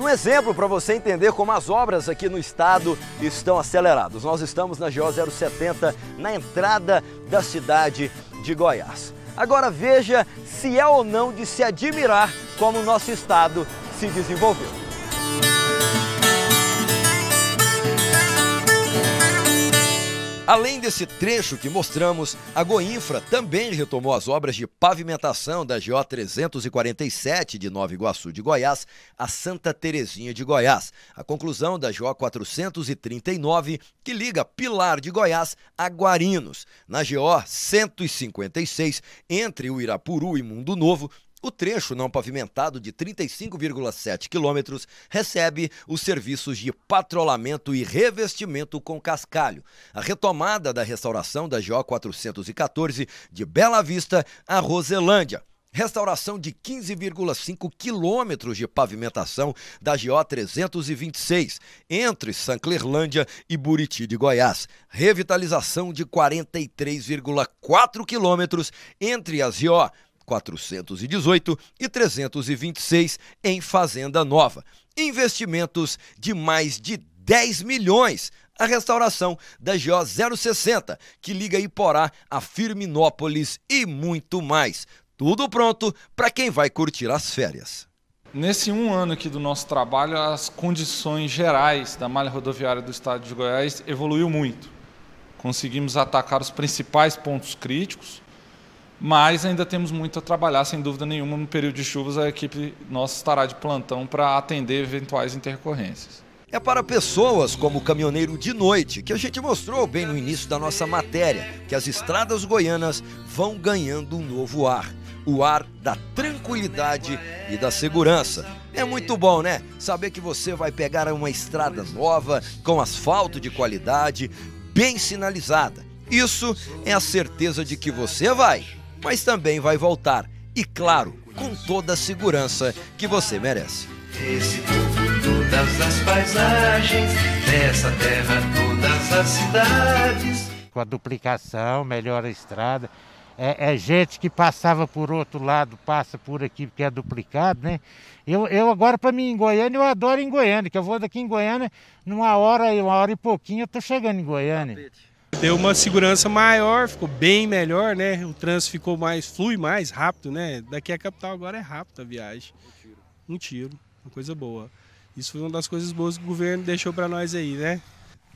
Um exemplo para você entender como as obras aqui no estado estão aceleradas. Nós estamos na GO 070, na entrada da cidade de Goiás. Agora veja se é ou não de se admirar como o nosso estado se desenvolveu. Além desse trecho que mostramos, a Goinfra também retomou as obras de pavimentação da GO 347 de Nova Iguaçu de Goiás a Santa Terezinha de Goiás, a conclusão da GO 439 que liga Pilar de Goiás a Guarinos. Na GO 156, entre o Irapuru e Mundo Novo, o trecho não pavimentado de 35,7 quilômetros recebe os serviços de patrulhamento e revestimento com cascalho. A retomada da restauração da GO 414 de Bela Vista a Roselândia. Restauração de 15,5 quilômetros de pavimentação da GO 326, entre Sanclerlândia e Buriti de Goiás. Revitalização de 43,4 quilômetros entre as GO 418 e 326 em Fazenda Nova. Investimentos de mais de 10 milhões a restauração da GO 060, que liga Iporá a Firminópolis e muito mais. Tudo pronto para quem vai curtir as férias. Nesse um ano aqui do nosso trabalho, as condições gerais da malha rodoviária do estado de Goiás evoluiu muito. Conseguimos atacar os principais pontos críticos, mas ainda temos muito a trabalhar, sem dúvida nenhuma. No período de chuvas, a equipe nossa estará de plantão para atender eventuais intercorrências. É para pessoas como o caminhoneiro de noite, que a gente mostrou bem no início da nossa matéria, que as estradas goianas vão ganhando um novo ar. O ar da tranquilidade e da segurança. É muito bom, né? Saber que você vai pegar uma estrada nova, com asfalto de qualidade, bem sinalizada. Isso é a certeza de que você vai mas também vai voltar. E claro, com toda a segurança que você merece. Esse povo, todas as paisagens, dessa terra, todas as cidades. Com a duplicação, melhor a estrada. É, é, gente que passava por outro lado, passa por aqui porque é duplicado, né? Eu, eu agora, para mim, em Goiânia, eu adoro em Goiânia, que eu vou daqui em Goiânia, numa hora, uma hora e pouquinho, eu tô chegando em Goiânia. Capete. Deu uma segurança maior, ficou bem melhor, né? O trânsito ficou mais, flui mais rápido, né? Daqui à capital agora é rápido a viagem. Um tiro. Um tiro, uma coisa boa. Isso foi uma das coisas boas que o governo deixou para nós aí, né?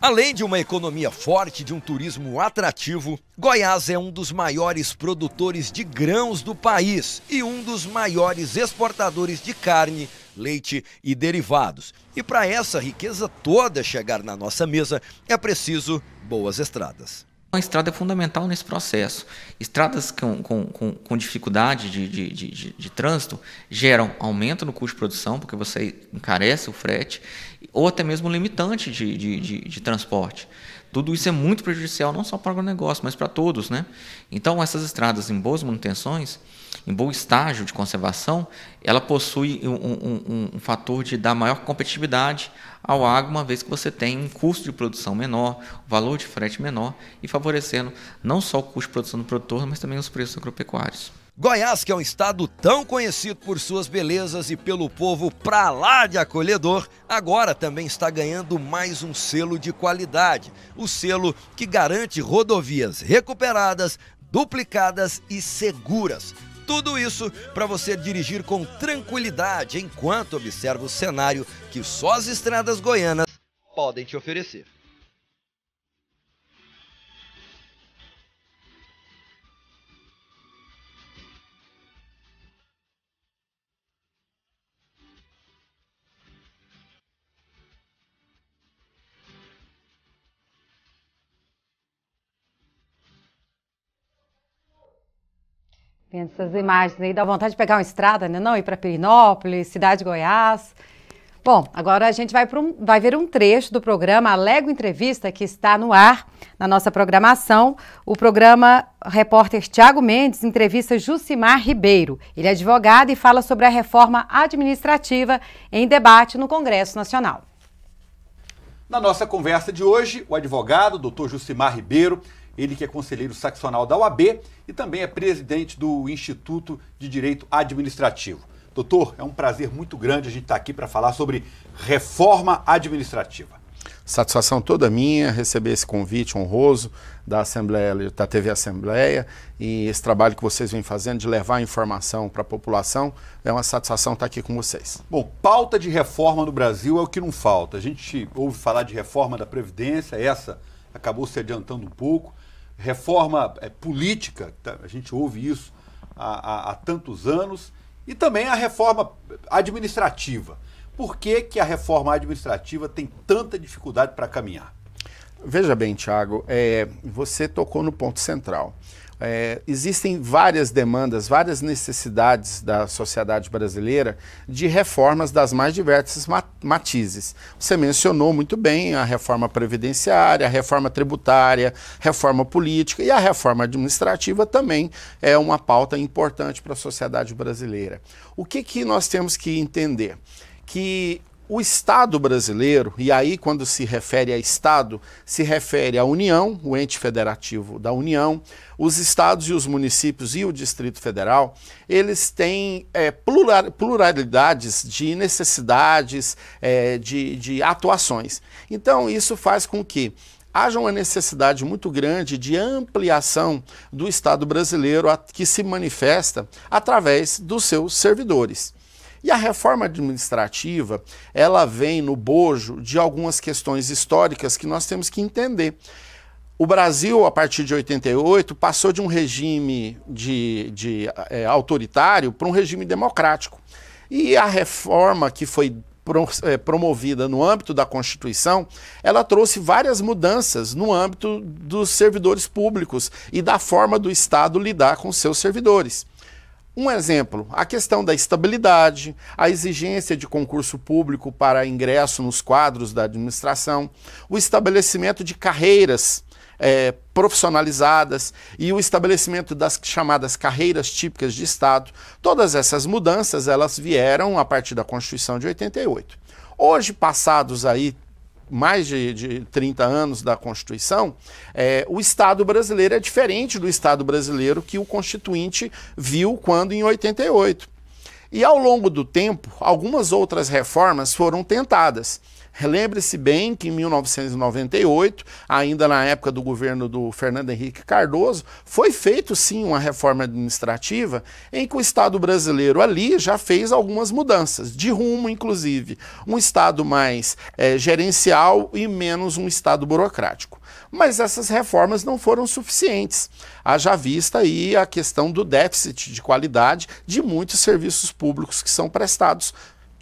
Além de uma economia forte, de um turismo atrativo, Goiás é um dos maiores produtores de grãos do país e um dos maiores exportadores de carne leite e derivados. E para essa riqueza toda chegar na nossa mesa, é preciso boas estradas. A estrada é fundamental nesse processo. Estradas com, com, com, com dificuldade de, de, de, de, trânsito geram aumento no custo de produção, porque você encarece o frete, ou até mesmo limitante de transporte. Tudo isso é muito prejudicial, não só para o negócio, mas para todos. Né? Então, essas estradas em boas manutenções em bom estágio de conservação, ela possui um, um, um fator de dar maior competitividade ao agro, uma vez que você tem um custo de produção menor, valor de frete menor e favorecendo não só o custo de produção do produtor, mas também os preços agropecuários. Goiás, que é um estado tão conhecido por suas belezas e pelo povo pra lá de acolhedor, agora também está ganhando mais um selo de qualidade. O selo que garante rodovias recuperadas, duplicadas e seguras tudo isso para você dirigir com tranquilidade enquanto observa o cenário que só as estradas goianas podem te oferecer. Pensa essas imagens aí, dá vontade de pegar uma estrada, né? Não, ir para Pirinópolis, cidade de Goiás. Bom, agora a gente vai, um, vai, ver um trecho do programa Alego Entrevista, que está no ar na nossa programação. O programa repórter Tiago Mendes entrevista Jucimar Ribeiro. Ele é advogado e fala sobre a reforma administrativa em debate no Congresso Nacional. Na nossa conversa de hoje, o advogado, doutor Jucimar Ribeiro, ele que é conselheiro saxonal da UAB e também é presidente do Instituto de Direito Administrativo. Doutor, é um prazer muito grande a gente estar aqui para falar sobre reforma administrativa. Satisfação toda minha receber esse convite honroso da Assembleia, da TV Assembleia, e esse trabalho que vocês vêm fazendo de levar informação para a população. É uma satisfação estar aqui com vocês. Bom, pauta de reforma no Brasil é o que não falta. A gente ouve falar de reforma da Previdência, essa acabou se adiantando um pouco reforma é, política, tá, a gente ouve isso há, há, há tantos anos, e também a reforma administrativa. Por que, que a reforma administrativa tem tanta dificuldade para caminhar? Veja bem, Tiago, é, você tocou no ponto central. É, existem várias demandas, várias necessidades da sociedade brasileira de reformas das mais diversas matizes. Você mencionou muito bem a reforma previdenciária, a reforma tributária, reforma política e a reforma administrativa também é uma pauta importante para a sociedade brasileira. O que, que nós temos que entender? Que o Estado brasileiro, e aí quando se refere a Estado, se refere à União, o ente federativo da União, os estados e os municípios e o Distrito Federal, eles têm é, pluralidades de necessidades, é, de, de atuações. Então, isso faz com que haja uma necessidade muito grande de ampliação do Estado brasileiro que se manifesta através dos seus servidores. E a reforma administrativa, ela vem no bojo de algumas questões históricas que nós temos que entender. O Brasil, a partir de 88, passou de um regime de, de é, autoritário para um regime democrático. E a reforma que foi é, promovida no âmbito da Constituição, ela trouxe várias mudanças no âmbito dos servidores públicos e da forma do Estado lidar com seus servidores. Um exemplo, a questão da estabilidade, a exigência de concurso público para ingresso nos quadros da administração, o estabelecimento de carreiras é, profissionalizadas e o estabelecimento das chamadas carreiras típicas de Estado. Todas essas mudanças elas vieram a partir da Constituição de 88. Hoje, passados aí mais de, de 30 anos da Constituição, é, o Estado brasileiro é diferente do Estado brasileiro que o Constituinte viu quando em 88. E ao longo do tempo, algumas outras reformas foram tentadas. Lembre-se bem que em 1998, ainda na época do governo do Fernando Henrique Cardoso, foi feito sim uma reforma administrativa em que o Estado brasileiro ali já fez algumas mudanças, de rumo inclusive, um Estado mais é, gerencial e menos um Estado burocrático. Mas essas reformas não foram suficientes, haja vista aí a questão do déficit de qualidade de muitos serviços públicos que são prestados.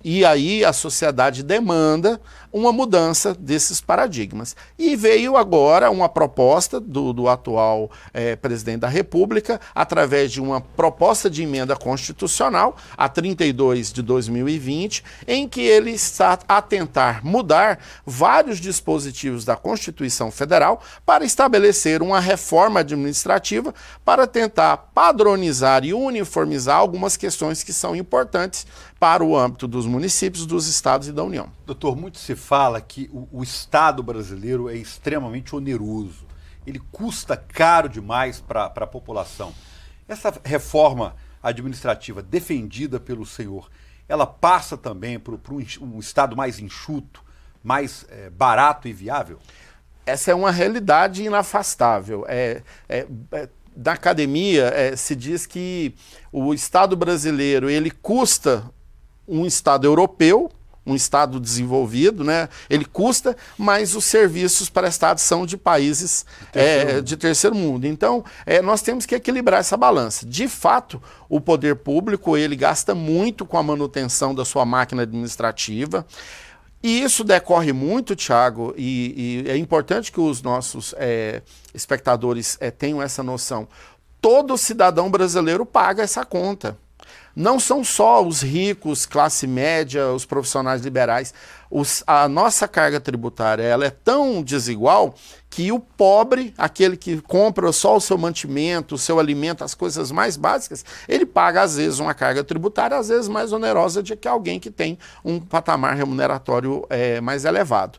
E aí a sociedade demanda uma mudança desses paradigmas. E veio agora uma proposta do, do atual é, presidente da República, através de uma proposta de emenda constitucional, a 32 de 2020, em que ele está a tentar mudar vários dispositivos da Constituição Federal para estabelecer uma reforma administrativa para tentar padronizar e uniformizar algumas questões que são importantes para o âmbito dos municípios, dos estados e da União. Doutor, muito se fala que o, o Estado brasileiro é extremamente oneroso, ele custa caro demais para a população. Essa reforma administrativa defendida pelo senhor, ela passa também para um, um Estado mais enxuto, mais é, barato e viável? Essa é uma realidade inafastável. É, é, é da academia é, se diz que o Estado brasileiro ele custa um Estado europeu um Estado desenvolvido, né? ele custa, mas os serviços prestados são de países terceiro é, de terceiro mundo. Então, é, nós temos que equilibrar essa balança. De fato, o poder público ele gasta muito com a manutenção da sua máquina administrativa. E isso decorre muito, Tiago, e, e, é importante que os nossos é, espectadores é, tenham essa noção. Todo cidadão brasileiro paga essa conta não são só os ricos, classe média, os profissionais liberais. Os, a nossa carga tributária ela é tão desigual que o pobre, aquele que compra só o seu mantimento, o seu alimento, as coisas mais básicas, ele paga às vezes uma carga tributária, às vezes mais onerosa do que alguém que tem um patamar remuneratório é, mais elevado.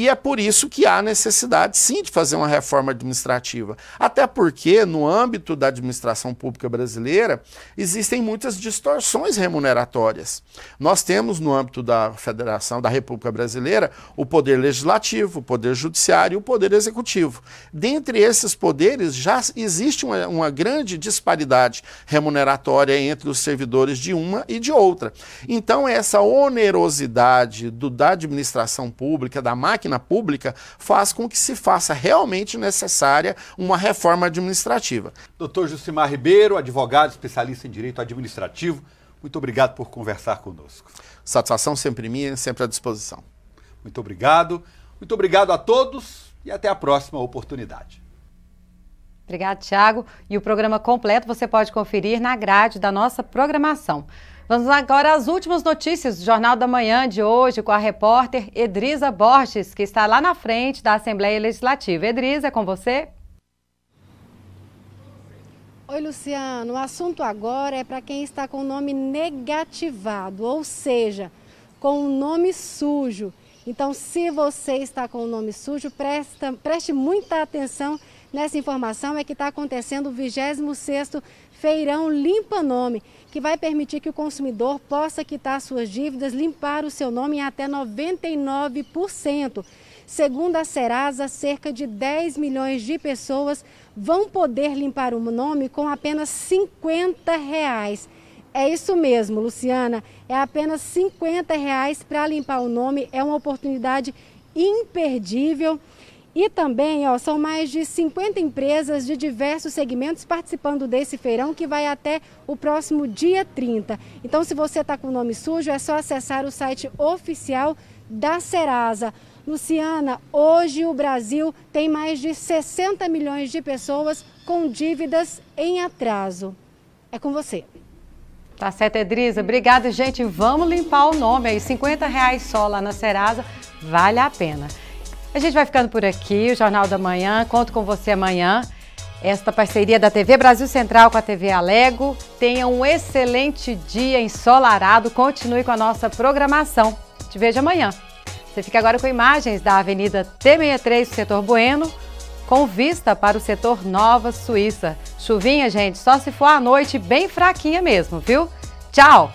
E é por isso que há necessidade, sim, de fazer uma reforma administrativa. Até porque, no âmbito da administração pública brasileira, existem muitas distorções remuneratórias. Nós temos, no âmbito da Federação, da República Brasileira, o Poder Legislativo, o Poder Judiciário e o Poder Executivo. Dentre esses poderes, já existe uma, uma grande disparidade remuneratória entre os servidores de uma e de outra. Então, essa onerosidade do, da administração pública, da máquina, máquina pública faz com que se faça realmente necessária uma reforma administrativa. Doutor Jucimar Ribeiro, advogado especialista em direito administrativo, muito obrigado por conversar conosco. Satisfação sempre minha, sempre à disposição. Muito obrigado. Muito obrigado a todos e até a próxima oportunidade. Obrigado, Tiago. E o programa completo você pode conferir na grade da nossa programação. Vamos agora às últimas notícias do Jornal da Manhã de hoje com a repórter Edrisa Borges, que está lá na frente da Assembleia Legislativa. Edrisa, é com você. Oi, Luciano. O assunto agora é para quem está com o nome negativado, ou seja, com o nome sujo. Então, se você está com o nome sujo, presta, preste muita atenção nessa informação, é que está acontecendo o 26º Feirão Limpa Nome que vai permitir que o consumidor possa quitar suas dívidas, limpar o seu nome em até 99%. Segundo a Serasa, cerca de 10 milhões de pessoas vão poder limpar o nome com apenas 50 reais. É isso mesmo, Luciana. É apenas 50 reais para limpar o nome. É uma oportunidade imperdível. E também ó, são mais de 50 empresas de diversos segmentos participando desse feirão que vai até o próximo dia 30. Então, se você está com o nome sujo, é só acessar o site oficial da Serasa. Luciana, hoje o Brasil tem mais de 60 milhões de pessoas com dívidas em atraso. É com você. Tá certo, Edrisa. Obrigada, gente. Vamos limpar o nome aí. 50 reais só lá na Serasa. Vale a pena. A gente vai ficando por aqui, o Jornal da Manhã. Conto com você amanhã. Esta parceria da TV Brasil Central com a TV Alego. Tenha um excelente dia ensolarado. Continue com a nossa programação. Te vejo amanhã. Você fica agora com imagens da Avenida T63, setor Bueno, com vista para o setor Nova Suíça. Chuvinha, gente, só se for à noite, bem fraquinha mesmo, viu? Tchau!